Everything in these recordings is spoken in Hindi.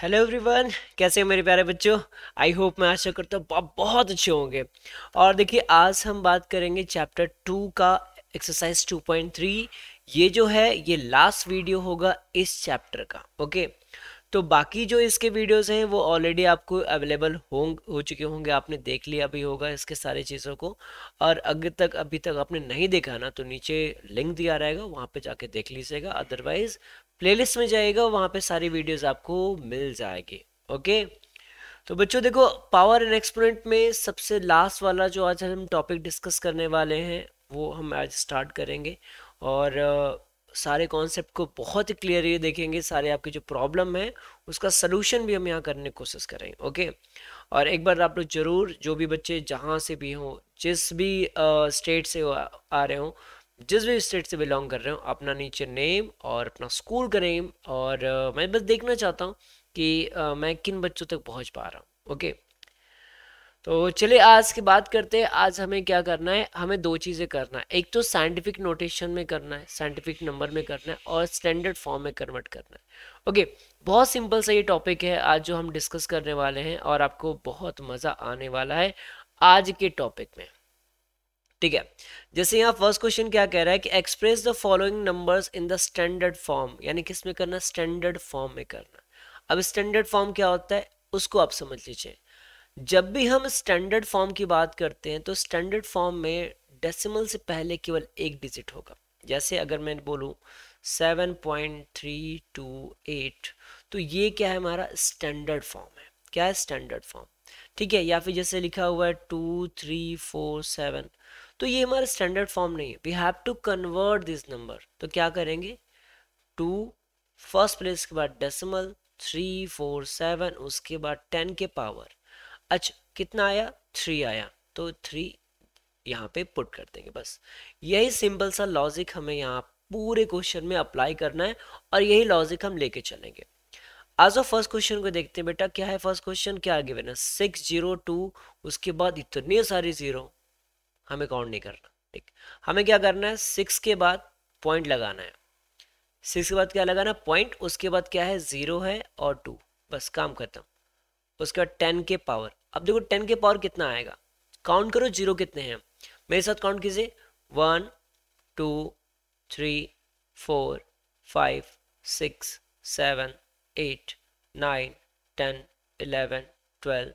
हेलो एवरीवन कैसे हैं मेरे प्यारे बच्चों आई होप मैं आशा करता हूँ बहुत अच्छे होंगे और देखिए आज हम बात करेंगे चैप्टर टू का एक्सरसाइज 2.3 ये जो है ये लास्ट वीडियो होगा इस चैप्टर का ओके तो बाकी जो इसके वीडियोस हैं वो ऑलरेडी आपको अवेलेबल होंग हो चुके होंगे आपने देख लिया भी होगा इसके सारे चीज़ों को और अगर तक अभी तक आपने नहीं देखा ना तो नीचे लिंक दिया रहेगा वहाँ पे जाके देख लीजिएगा अदरवाइज़ प्लेलिस्ट में जाएगा वहाँ पे सारी वीडियोस आपको मिल जाएगी ओके तो बच्चों देखो पावर एंड एक्सपोनेंट में सबसे लास्ट वाला जो आज हम टॉपिक डिस्कस करने वाले हैं वो हम आज स्टार्ट करेंगे और सारे कॉन्सेप्ट को बहुत ही क्लियरली देखेंगे सारे आपकी जो प्रॉब्लम है उसका सलूशन भी हम यहाँ करने की कोशिश करेंगे ओके और एक बार आप लोग ज़रूर जो भी बच्चे जहाँ से भी हों जिस भी स्टेट से आ रहे हों जिस भी स्टेट से बिलोंग कर रहे हो अपना नीचे नेम और अपना स्कूल का नेम और uh, मैं बस देखना चाहता हूँ कि uh, मैं किन बच्चों तक पहुँच पा रहा हूँ ओके तो चलिए आज की बात करते हैं आज हमें क्या करना है हमें दो चीज़ें करना है एक तो साइंटिफिक नोटेशन में करना है साइंटिफिक नंबर में करना है और स्टैंडर्ड फॉर्म में कन्वर्ट करना है ओके बहुत सिंपल सा ये टॉपिक है आज जो हम डिस्कस करने वाले हैं और आपको बहुत मज़ा आने वाला है आज के टॉपिक में ठीक है जैसे यहाँ फर्स्ट क्वेश्चन क्या कह रहा है कि express the following numbers in the standard form यानी किस में करना स्टैंडर्ड फॉर्म में करना अब स्टैंडर्ड फॉर्म क्या होता है उसको आप समझ लीजिए जब भी हम स्टैंडर्ड फॉर्म की बात करते हैं तो स्टैंडर्ड फॉर्म में डेसिमल से पहले केवल एक डिजिट होगा जैसे अगर मैं बोलूँ एट तो ये क्या है हमारा स्टैंडर्ड फॉर्म है क्या है स्टैंडर्ड फॉर्म ठीक है या फिर जैसे लिखा हुआ है टू थ्री फोर सेवन तो ये हमारा स्टैंडर्ड फॉर्म नहीं है we have to convert this number तो क्या करेंगे टू फर्स्ट प्लेस के बाद डेसिमल थ्री फोर सेवन उसके बाद टेन के पावर अच्छा कितना आया थ्री आया तो थ्री यहाँ पे पुट कर देंगे बस यही सिंपल सा लॉजिक हमें यहाँ पूरे क्वेश्चन में अप्लाई करना है और यही लॉजिक हम लेके चलेंगे आज ऑफ फर्स्ट क्वेश्चन को देखते हैं बेटा क्या है फर्स्ट क्वेश्चन क्या गिवन है सिक्स जीरो टू उसके बाद इतने सारे जीरो हमें काउंट नहीं करना ठीक हमें क्या करना है सिक्स के बाद पॉइंट लगाना है सिक्स के बाद क्या लगाना है पॉइंट उसके बाद क्या है ज़ीरो है और टू बस काम खत्म उसके बाद टेन के पावर अब देखो टेन के पावर कितना आएगा काउंट करो जीरो कितने हैं मेरे साथ काउंट कीजिए one two three four five six seven eight nine ten eleven twelve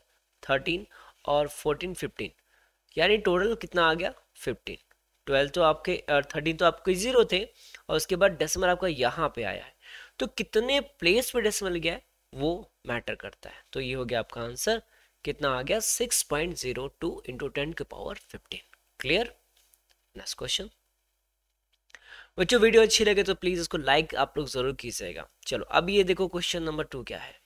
thirteen और फोर्टीन फिफ्टीन यानी टोटल कितना आ गया फिफ्टीन ट्वेल्थ तो आपके थर्टीन तो आपके जीरो थे और उसके बाद डेसिमल आपका यहाँ पे आया है तो कितने प्लेस पे डेसिमल गया है वो मैटर करता है तो ये हो गया आपका आंसर कितना आ गया six point zero two into ten के power fifteen clear next question बच्चों वीडियो अच्छी लगे तो प्लीज इसको लाइक आप लोग जरूर कीजिएगा चलो अब ये देखो क्वेश्चन नंबर टू क्या है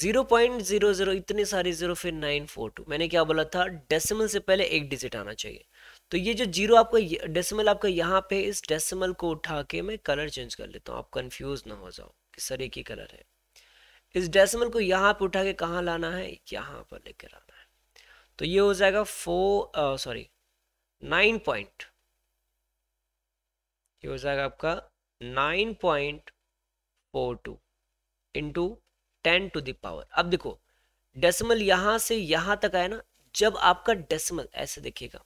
जीरो पॉइंट जीरो जीरो इतने सारे जीरो फिर नाइन फोर टू मैंने क्या बोला था डेसिमल से पहले एक डिजिट आना चाहिए तो ये जो जीरो आपका डेसिमल आपका यहाँ पे इस डेसिमल को उठा के मैं कलर चेंज कर लेता हूँ आप कंफ्यूज ना हो जाओ कि सर एक ही कलर है इस डेसिमल को यहाँ पे उठा के कहाँ लाना है यहाँ पर लेकर आना है तो ये हो जाएगा फोर सॉरी नाइन पॉइंट ये हो जाएगा आपका nine point four two into ten to the power अब देखो डेसिमल यहां से यहां तक आया ना जब आपका डेसिमल ऐसे देखिएगा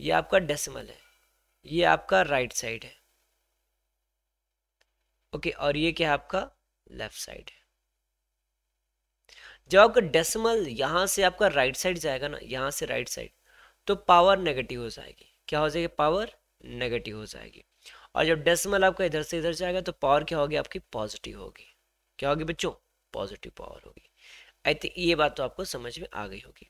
ये आपका डेसिमल है ये आपका राइट साइड है ओके और ये क्या आपका लेफ्ट साइड है जब आपका डेसिमल यहां से आपका राइट साइड जाएगा ना यहां से राइट साइड तो पावर नेगेटिव हो जाएगी क्या हो जाएगी पावर नेगेटिव हो जाएगी और जब डेसिमल आपका इधर से इधर जाएगा तो पावर क्या होगी आपकी पॉजिटिव होगी क्या होगी बच्चों पॉजिटिव पावर होगी आई थिंक ये बात तो आपको समझ में आ गई होगी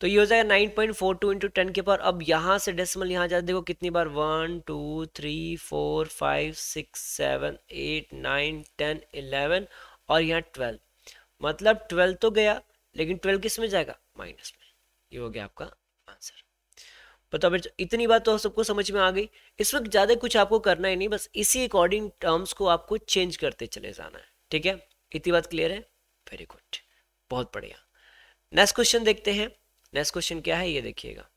तो ये हो जाएगा nine point four two into ten के पावर अब यहाँ से डेसिमल यहाँ जाते देखो कितनी बार one two three four five six seven eight nine ten eleven और यहाँ ट्वेल्व मतलब ट्वेल्व तो गया लेकिन ट्वेल्व किस में जाएगा माइनस में ये हो गया आपका आंसर तो बताओ इतनी बात तो सबको समझ में आ गई इस वक्त ज़्यादा कुछ आपको करना ही नहीं बस इसी अकॉर्डिंग टर्म्स को आपको चेंज करते चले जाना है ठीक है इतनी बात क्लियर है वेरी गुड बहुत बढ़िया नेक्स्ट क्वेश्चन देखते हैं नेक्स्ट क्वेश्चन क्या है ये देखिएगा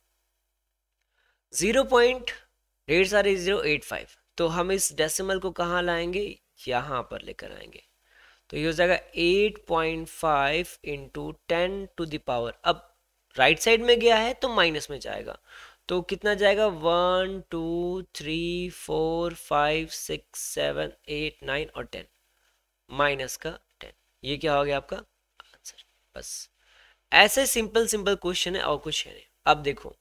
जीरो पॉइंट ढेर सारे जीरो एट फाइव तो हम इस डेसिमल को कहाँ लाएंगे यहाँ पर लेकर आएंगे तो ये हो जाएगा eight point five into ten to the power अब राइट right साइड में गया है तो माइनस में जाएगा तो कितना जाएगा one two three four five six seven eight nine और टेन माइनस का ये क्या हो गया आपका आंसर बस ऐसे सिंपल सिंपल क्वेश्चन है और कुछ है नहीं अब देखो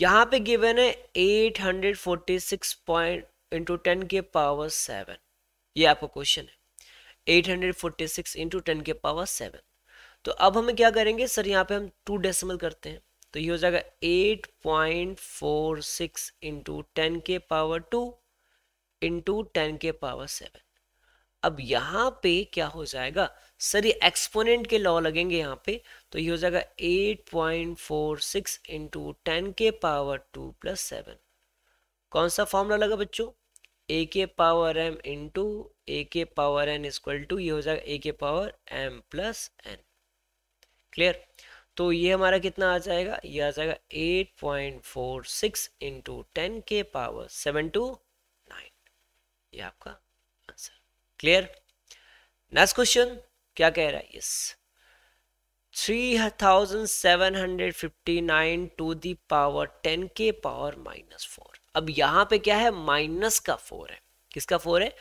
यहाँ पे गिवन है 846 पॉइंट इंटू टेन के पावर सेवन ये आपका क्वेश्चन है 846 इंटू टेन के पावर सेवन तो अब हम क्या करेंगे सर यहाँ पे हम टू डेसिमल करते हैं तो ये हो जाएगा 8.46 point four six into ten के पावर टू इंटू टेन के पावर सेवन अब यहाँ पे क्या हो जाएगा सर ये एक्सपोनेंट के लॉ लगेंगे यहाँ पे तो ये हो जाएगा 8.46 point four six into ten के पावर टू प्लस सेवन कौन सा फॉर्मूला लगा बच्चों ए के पावर एम इंटू ए के पावर एन इजक्वल टू ये हो जाएगा ए के power M plus N clear तो ये हमारा कितना आ जाएगा ये आ जाएगा 8.46 point four six into ten के पावर सेवन टू नाइन ये आपका क्लियर नेक्स्ट क्वेश्चन क्या कह रहा है yes three thousand seven hundred fifty nine to the power ten के पावर माइनस फोर अब यहां पे क्या है माइनस का फोर है किसका फोर है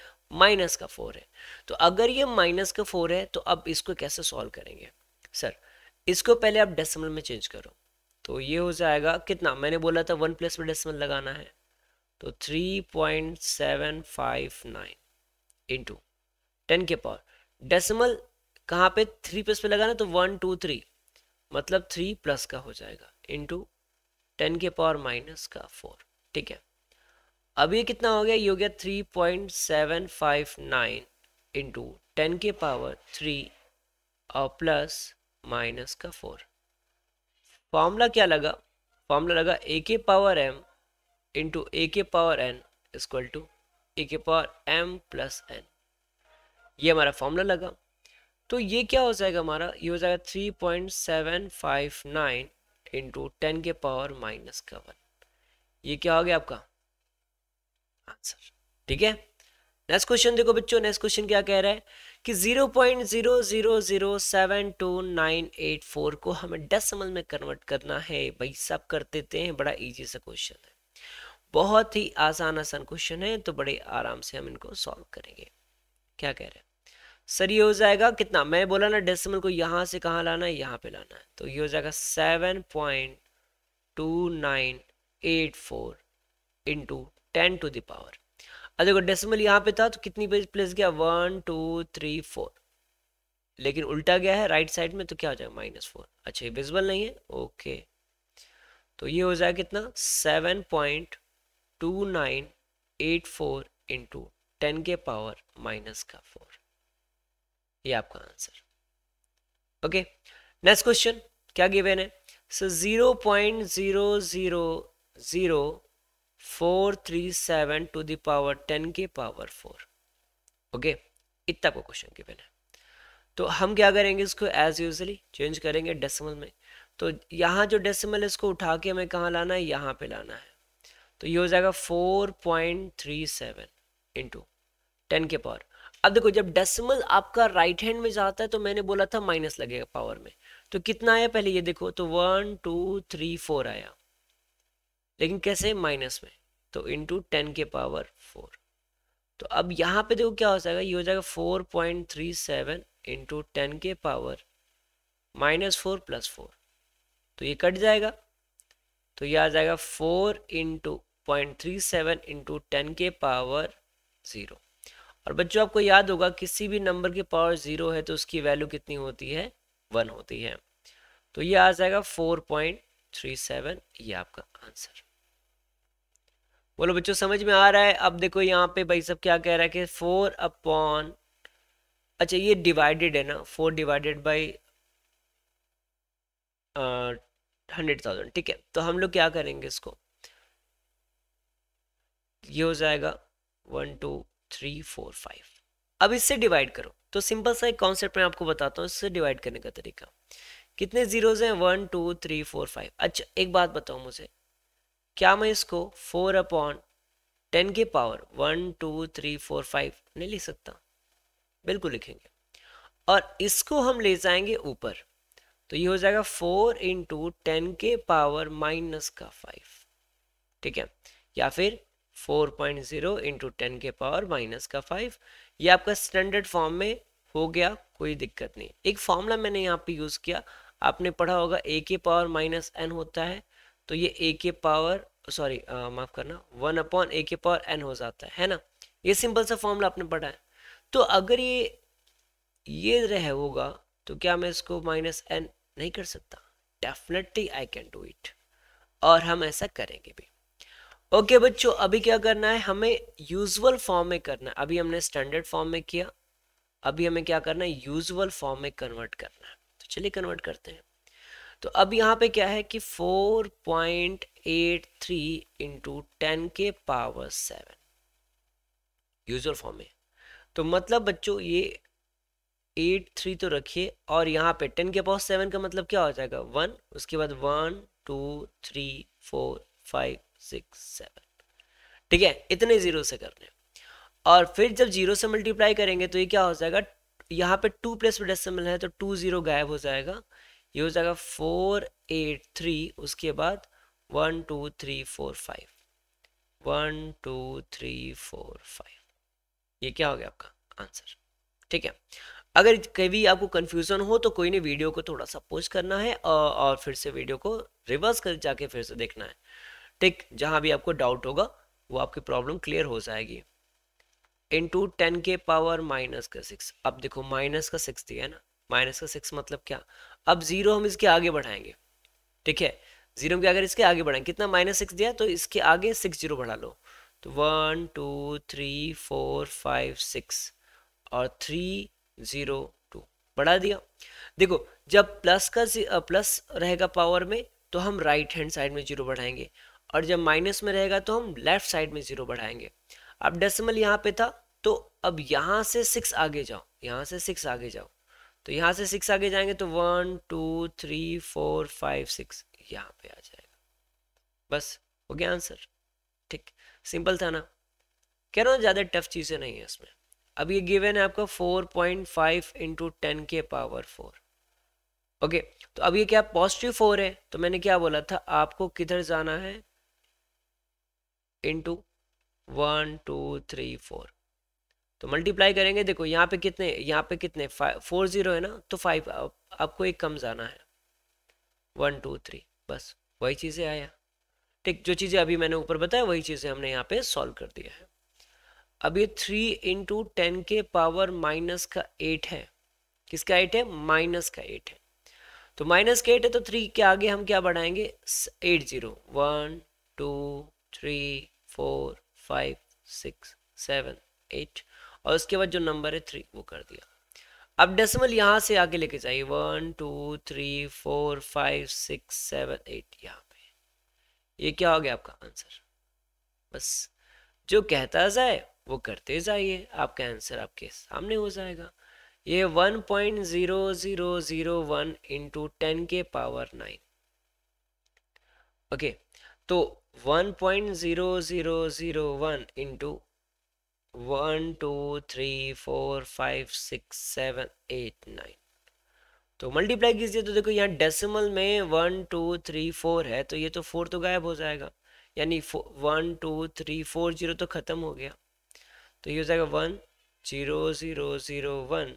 माइनस का फोर है तो अगर ये माइनस का फोर है तो अब इसको कैसे सॉल्व करेंगे सर इसको पहले आप डेसिमल में चेंज करो तो ये हो जाएगा कितना मैंने बोला था वन प्लस में डेसिमल लगाना है तो three point seven five nine into ten के पावर डेसिमल कहाँ पे थ्री प्लस पे लगाना तो वन टू थ्री मतलब थ्री प्लस का हो जाएगा इंटू टेन के पावर माइनस का फोर ठीक है अब ये कितना हो गया ये हो गया three point seven five nine into ten के पावर थ्री और प्लस माइनस का फोर फॉर्मूला क्या लगा फॉर्मूला लगा ए के पावर एम इंटू ए के power N equal to A के पावर एम प्लस एन ये हमारा फॉर्मूला लगा तो ये क्या हो जाएगा हमारा ये हो जाएगा three point seven five nine into ten के पावर माइनस का वन ये क्या हो गया आपका आंसर ठीक है नेक्स्ट क्वेश्चन देखो बच्चों नेक्स्ट क्वेश्चन क्या कह रहा है कि zero point zero zero zero seven two nine eight four को हमें डेसिमल में कन्वर्ट करना है भाई सब कर देते हैं बड़ा इजी सा क्वेश्चन है बहुत ही आसान आसान क्वेश्चन है तो बड़े आराम से हम इनको सॉल्व करेंगे क्या कह रहे हैं सर ये हो जाएगा कितना मैं बोला ना डेसिमल को यहाँ से कहाँ लाना है यहाँ पे लाना है तो ये हो जाएगा seven point two nine eight four into ten to the power अब देखो डेसिमल यहाँ पे था तो कितनी पे प्लेस गया वन टू थ्री फोर लेकिन उल्टा गया है राइट साइड में तो क्या हो जाएगा माइनस फोर अच्छा ये विजिबल नहीं है ओके तो ये हो जाएगा कितना seven point two nine eight four into ten के पावर माइनस का फोर ये आपका आंसर ओके नेक्स्ट क्वेश्चन क्या गिवन है so zero point zero zero zero four three seven to the power ten के पावर फोर ओके इतना को क्वेश्चन गिवन है तो हम क्या करेंगे इसको एज यूजली चेंज करेंगे डेसिमल में तो यहाँ जो डेसिमल इसको उठा के हमें कहाँ लाना है यहाँ पे लाना है तो ये हो जाएगा four point three seven into ten के पावर अब देखो जब डेसिमल आपका राइट हैंड में जाता है तो मैंने बोला था माइनस लगेगा पावर में तो कितना आया पहले ये देखो तो वन टू थ्री फोर आया लेकिन कैसे माइनस में तो इंटू टेन के पावर फोर तो अब यहाँ पे देखो क्या हो जाएगा ये हो जाएगा four point three seven into ten के power minus four plus four तो ये कट जाएगा तो ये आ जाएगा four into point three seven into ten के पावर ज़ीरो और बच्चों आपको याद होगा किसी भी नंबर की पावर जीरो है तो उसकी वैल्यू कितनी होती है वन होती है तो ये आ जाएगा फोर पॉइंट थ्री सेवन ये आपका आंसर बोलो बच्चों समझ में आ रहा है अब देखो यहाँ पे भाई सब क्या कह रहा है कि फोर अपॉन अच्छा ये डिवाइडेड है ना four divided by hundred thousand ठीक है तो हम लोग क्या करेंगे इसको ये हो जाएगा one two three four five अब इससे डिवाइड करो तो सिंपल सा एक कॉन्सेप्ट मैं आपको बताता हूँ इससे डिवाइड करने का तरीका कितने जीरोज हैं one two three four five अच्छा एक बात बताओ मुझे क्या मैं इसको फोर अपॉन टेन के power one two three four five नहीं लिख सकता बिल्कुल लिखेंगे और इसको हम ले जाएंगे ऊपर तो ये हो जाएगा फोर इंटू टेन के पावर माइनस का फाइव ठीक है या फिर four point zero into ten के पावर माइनस का फाइव ये आपका स्टैंडर्ड फॉर्म में हो गया कोई दिक्कत नहीं एक फॉर्मूला मैंने यहाँ पे यूज़ किया आपने पढ़ा होगा ए के पावर माइनस एन होता है तो ये ए के पावर सॉरी माफ़ करना वन अपॉन ए के पावर एन हो जाता है है ना ये सिंपल सा फॉर्मूला आपने पढ़ा है तो अगर ये ये रह होगा तो क्या मैं इसको माइनस एन नहीं कर सकता definitely I can do it और हम ऐसा करेंगे भी ओके okay, बच्चों अभी क्या करना है हमें यूजुअल फॉर्म में करना है अभी हमने स्टैंडर्ड फॉर्म में किया अभी हमें क्या करना है यूजुअल फॉर्म में कन्वर्ट करना है तो चलिए कन्वर्ट करते हैं तो अब यहाँ पे क्या है कि 4.83 point eight three into ten के पावर सेवन यूजुअल फॉर्म में तो मतलब बच्चों ये एट थ्री तो रखिए और यहाँ पे टेन के पावर सेवन का मतलब क्या हो जाएगा वन उसके बाद one two three four five six seven ठीक है इतने जीरो से करने और फिर जब जीरो से मल्टीप्लाई करेंगे तो ये क्या हो जाएगा यहाँ पे टू प्लस डेसिमल है तो टू जीरो गायब हो जाएगा ये हो जाएगा फोर एट थ्री उसके बाद one two three four five one two three four five ये क्या हो गया आपका आंसर ठीक है अगर कभी आपको कन्फ्यूज़न हो तो कोई नहीं वीडियो को थोड़ा सा पोस्ट करना है और, और फिर से वीडियो को रिवर्स कर जाके फिर से देखना है टिक जहाँ भी आपको डाउट होगा वो आपकी प्रॉब्लम क्लियर हो जाएगी इन टू टेन के पावर माइनस का सिक्स अब देखो माइनस का सिक्स दिया है ना माइनस का सिक्स मतलब क्या अब जीरो हम इसके आगे बढ़ाएंगे ठीक है जीरो के अगर इसके आगे बढ़ाएंगे कितना माइनस सिक्स दिया तो इसके आगे सिक्स जीरो बढ़ा लो तो one two three four five six और थ्री जीरो टू बढ़ा दिया देखो जब प्लस का प्लस रहेगा पावर में तो हम राइट हैंड साइड में जीरो बढ़ाएंगे और जब माइनस में रहेगा तो हम लेफ्ट साइड में ज़ीरो बढ़ाएंगे अब डेसिमल यहाँ पे था तो अब यहाँ से सिक्स आगे जाओ यहाँ से सिक्स आगे जाओ तो यहाँ से सिक्स आगे जाएंगे तो one two three four five six यहाँ पे आ जाएगा बस हो गया आंसर ठीक सिंपल था ना कह रहा हूँ ज़्यादा टफ चीज़ें नहीं है इसमें अब ये गिवेन है आपका four point five into ten के पावर फोर ओके तो अब ये क्या पॉजिटिव फोर है तो मैंने क्या बोला था आपको किधर जाना है into one two three four तो मल्टीप्लाई करेंगे देखो यहाँ पे कितने यहाँ पे कितने फोर ज़ीरो है ना तो फाइव आप, आपको एक कम जाना है वन टू थ्री बस वही चीज़ें आया ठीक जो चीज़ें अभी मैंने ऊपर बताया वही चीज़ें हमने यहाँ पे सॉल्व कर दिया है अब ये थ्री इंटू टेन के पावर माइनस का एट है किसका एट है माइनस का एट है तो माइनस का एट है तो थ्री के आगे हम क्या बढ़ाएंगे eight zero one two three four five six seven eight और उसके बाद जो नंबर है थ्री वो कर दिया अब डेसिमल यहाँ से आगे लेके जाइए one two three four five six seven eight यहाँ पे ये क्या हो गया आपका आंसर बस जो कहता जाए वो करते जाइए आपका आंसर आपके सामने हो जाएगा ये one point zero zero zero one into ten के पावर नाइन ओके तो one point zero zero zero one into one two three four five six seven eight nine तो मल्टीप्लाई कीजिए तो देखो यहाँ डेसिमल में वन टू थ्री फोर है तो ये तो फोर तो गायब हो जाएगा यानी one two three four zero तो ख़त्म हो गया तो ये हो जाएगा one zero zero zero one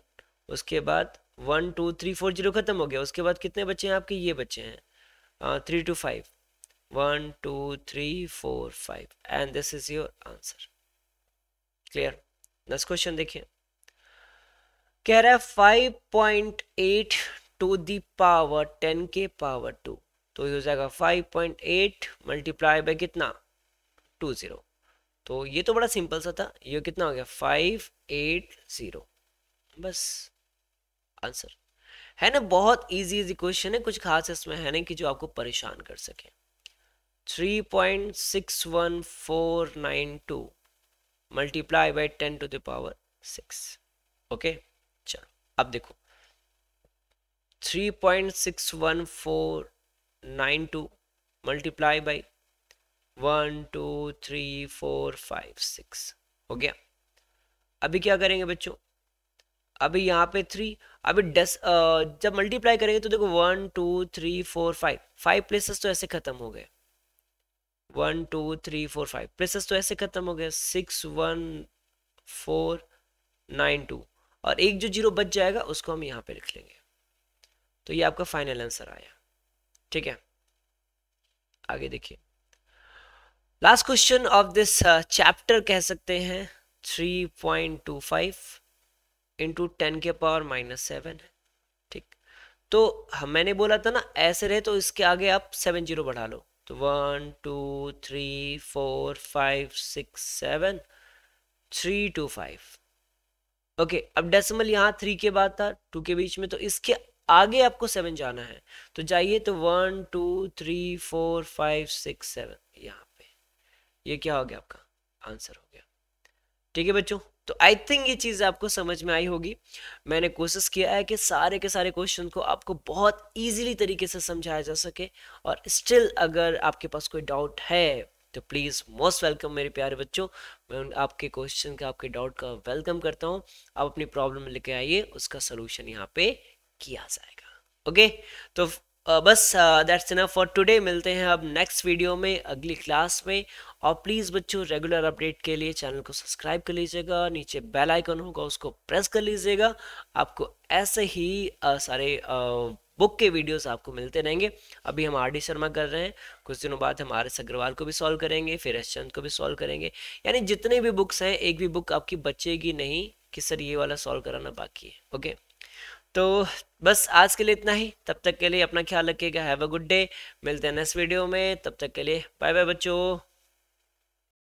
उसके बाद one two three four zero ख़त्म हो गया उसके बाद कितने बच्चे हैं आपके ये बच्चे हैं three two five 1 2 3 4 5 and this is your answer clear next question देखिए कह रहा है 5.8 टू दावर टेन के पावर टू तो ये हो जाएगा five point eight multiply by कितना टू जीरो तो ये तो बड़ा सिंपल सा था ये कितना हो गया फाइव एट जीरो बस आंसर है ना बहुत इजी इजी क्वेश्चन है कुछ खास इसमें है ना कि जो आपको परेशान कर सके 3.61492 multiply by 10 to the power 6 okay चलो अब देखो 3.61492 मल्टीप्लाई बाय 1 2 3 4 5 6 हो गया अभी क्या करेंगे बच्चों अभी यहाँ पे थ्री अभी डस जब मल्टीप्लाई करेंगे तो देखो one two three four five five places तो ऐसे खत्म हो गए one two three four five places तो ऐसे खत्म हो गया six one four nine two और एक जो जीरो बच जाएगा उसको हम यहाँ पे लिख लेंगे तो ये आपका फाइनल आंसर आया ठीक है आगे देखिए last question of this chapter कह सकते हैं three point two five into ten के पावर माइनस सेवन है ठीक तो मैंने बोला था ना ऐसे रहे तो इसके आगे आप सेवन जीरो बढ़ा लो तो one two three four five six seven three two five okay अब डेसिमल यहाँ थ्री के बाद था टू के बीच में तो इसके आगे आपको सेवन जाना है तो जाइए तो one two three four five six seven यहाँ पे ये क्या हो गया आपका आंसर हो गया ठीक है बच्चों तो आई थिंक ये चीज़ आपको समझ में आई होगी मैंने कोशिश किया है कि सारे के सारे क्वेश्चन को आपको बहुत ईजिली तरीके से समझाया जा सके और स्टिल अगर आपके पास कोई डाउट है तो प्लीज़ मोस्ट वेलकम मेरे प्यारे बच्चों मैं आपके क्वेश्चन का आपके डाउट का वेलकम करता हूँ आप अपनी प्रॉब्लम लेके आइए उसका सोल्यूशन यहाँ पे किया जाएगा ओके तो बस दैट्स इनफ फॉर टुडे मिलते हैं अब नेक्स्ट वीडियो में अगली क्लास में और प्लीज़ बच्चों रेगुलर अपडेट के लिए चैनल को सब्सक्राइब कर लीजिएगा नीचे बेल आइकन होगा उसको प्रेस कर लीजिएगा आपको ऐसे ही आ, सारे आ, बुक के वीडियोस आपको मिलते रहेंगे अभी हम आर डी शर्मा कर रहे हैं कुछ दिनों बाद हम आर एस अग्रवाल को भी सॉल्व करेंगे फिर एस चंद को भी सॉल्व करेंगे यानी जितने भी बुक्स हैं एक भी बुक आपकी बचेगी नहीं कि सर ये वाला सॉल्व कराना बाकी है ओके तो बस आज के लिए इतना ही तब तक के लिए अपना ख्याल रखिएगा हैव अ गुड डे मिलते हैं नेक्स्ट वीडियो में तब तक के लिए बाय बाय बच्चों